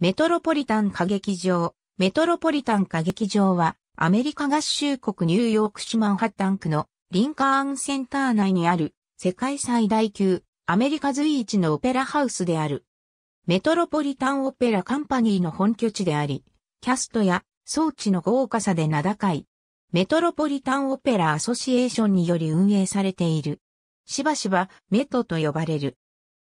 メトロポリタン歌劇場。メトロポリタン歌劇場は、アメリカ合衆国ニューヨーク市マンハッタン区のリンカーンセンター内にある世界最大級アメリカ随一のオペラハウスである。メトロポリタンオペラカンパニーの本拠地であり、キャストや装置の豪華さで名高い。メトロポリタンオペラアソシエーションにより運営されている。しばしばメトと呼ばれる。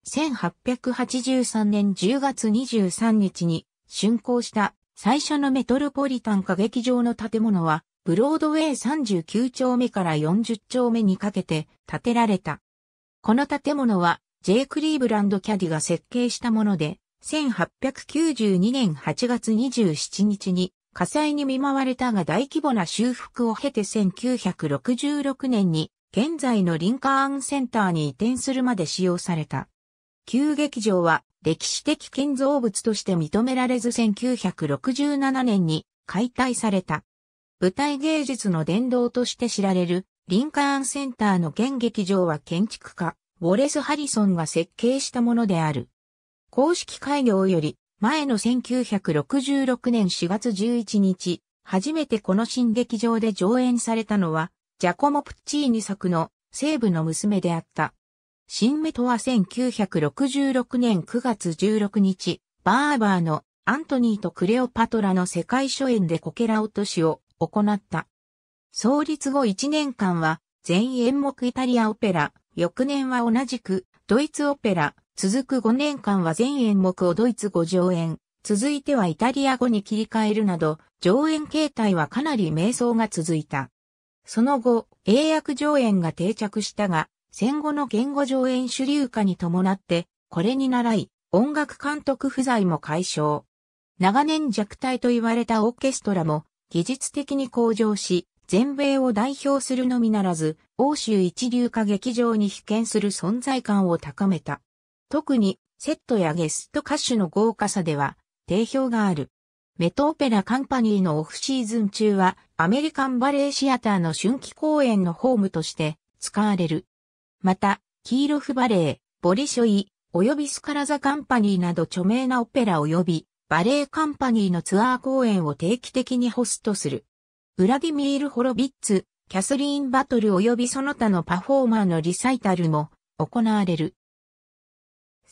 1883年10月23日に竣工した最初のメトロポリタン歌劇場の建物は、ブロードウェイ39丁目から40丁目にかけて建てられた。この建物は、J. クリーブランド・キャディが設計したもので、1892年8月27日に火災に見舞われたが大規模な修復を経て1966年に現在のリンカーンセンターに移転するまで使用された。旧劇場は歴史的建造物として認められず1967年に解体された。舞台芸術の殿堂として知られるリンカーンセンターの現劇場は建築家ウォレス・ハリソンが設計したものである。公式開業より前の1966年4月11日、初めてこの新劇場で上演されたのは、ジャコモ・プッチーニ作の西部の娘であった。新メトは1966年9月16日、バーバーのアントニーとクレオパトラの世界初演でこけら落としを行った。創立後1年間は全演目イタリアオペラ、翌年は同じくドイツオペラ、続く5年間は全演目をドイツ語上演、続いてはイタリア語に切り替えるなど、上演形態はかなり迷走が続いた。その後、英訳上演が定着したが、戦後の言語上演主流化に伴って、これに習い、音楽監督不在も解消。長年弱体と言われたオーケストラも、技術的に向上し、全米を代表するのみならず、欧州一流化劇場に被験する存在感を高めた。特に、セットやゲスト歌手の豪華さでは、定評がある。メトオペラカンパニーのオフシーズン中は、アメリカンバレーシアターの春季公演のホームとして使われる。また、キーロフバレー、ボリショイ、及びスカラザカンパニーなど著名なオペラ及びバレエカンパニーのツアー公演を定期的にホストする。ウラディミール・ホロビッツ、キャスリーン・バトル及びその他のパフォーマーのリサイタルも行われる。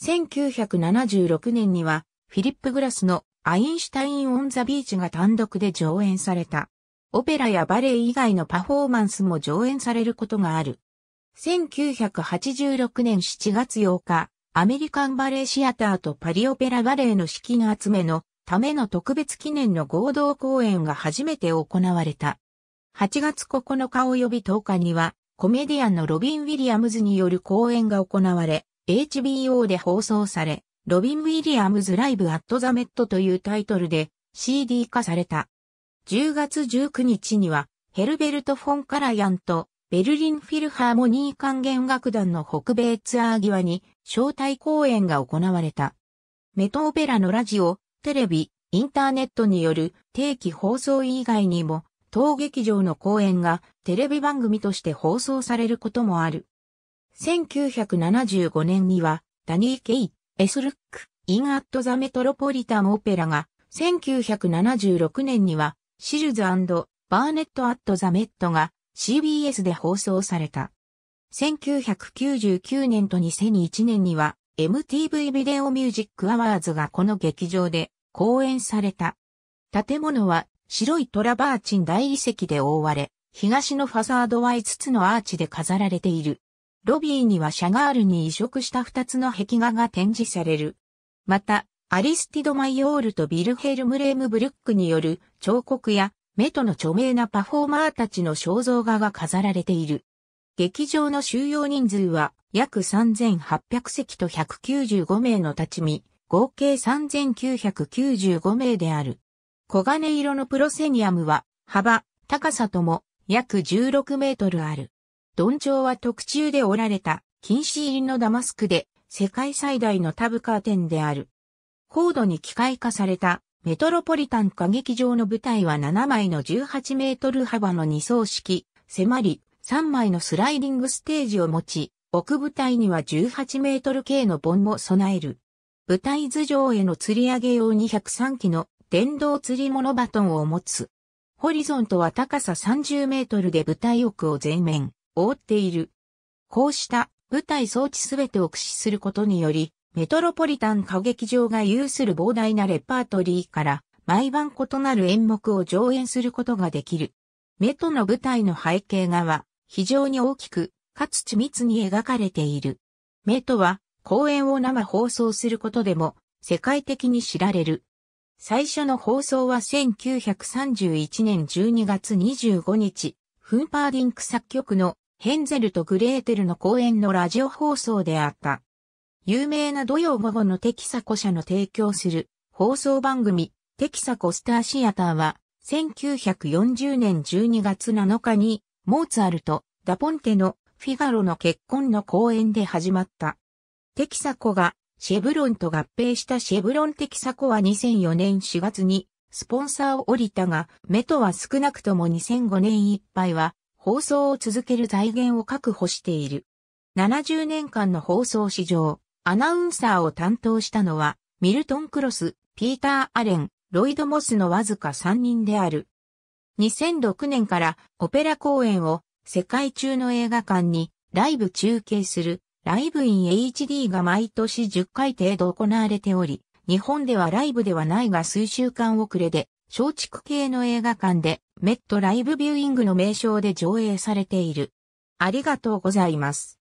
1976年にはフィリップ・グラスのアインシュタイン・オン・ザ・ビーチが単独で上演された。オペラやバレエ以外のパフォーマンスも上演されることがある。1986年7月8日、アメリカンバレーシアターとパリオペラバレーの資金集めのための特別記念の合同公演が初めて行われた。8月9日及び10日には、コメディアンのロビン・ウィリアムズによる公演が行われ、HBO で放送され、ロビン・ウィリアムズ・ライブ・アット・ザ・メットというタイトルで CD 化された。10月19日には、ヘルベルト・フォン・カラヤンとベルリンフィルハーモニー管弦楽団の北米ツアー際に招待公演が行われた。メトオペラのラジオ、テレビ、インターネットによる定期放送以外にも、当劇場の公演がテレビ番組として放送されることもある。1975年には、ダニー・ケイ、エスルック、イン・アット・ザ・メトロポリタン・オペラが、1976年には、シルズバーネット・アット・ザ・メットが CBS で放送された。1999年と2001年には MTV ビデオミュージックアワーズがこの劇場で公演された。建物は白いトラバーチン大理石で覆われ、東のファサードは5つのアーチで飾られている。ロビーにはシャガールに移植した2つの壁画が展示される。また、アリスティド・マイオールとビルヘルム・レーム・ブルックによる彫刻やメトの著名なパフォーマーたちの肖像画が飾られている。劇場の収容人数は約3800席と195名の立ち見、合計3995名である。黄金色のプロセニアムは幅、高さとも約16メートルある。ドンチョウは特注で折られた金糸入りのダマスクで世界最大のタブカーテンである。高度に機械化されたメトロポリタン歌劇場の舞台は7枚の18メートル幅の2層式、迫り、3枚のスライディングステージを持ち、奥舞台には18メートル系の盆も備える。舞台頭上への吊り上げ用に103機の電動吊り物バトンを持つ。ホリゾントは高さ30メートルで舞台奥を全面覆っている。こうした舞台装置すべてを駆使することにより、メトロポリタン歌劇場が有する膨大なレパートリーから毎晩異なる演目を上演することができる。メトの舞台の背景画は非常に大きく、かつ緻密に描かれている。メトは公演を生放送することでも世界的に知られる。最初の放送は1931年12月25日、フンパーディンク作曲のヘンゼルとグレーテルの公演のラジオ放送であった。有名な土曜午後のテキサコ社の提供する放送番組テキサコスターシアターは1940年12月7日にモーツァルト、ダポンテのフィガロの結婚の公演で始まった。テキサコがシェブロンと合併したシェブロンテキサコは2004年4月にスポンサーを降りたが、目とは少なくとも2005年いっぱいは放送を続ける財源を確保している。70年間の放送史上、アナウンサーを担当したのは、ミルトン・クロス、ピーター・アレン、ロイド・モスのわずか3人である。2006年からオペラ公演を世界中の映画館にライブ中継するライブイン HD が毎年10回程度行われており、日本ではライブではないが数週間遅れで松竹系の映画館でメットライブビューイングの名称で上映されている。ありがとうございます。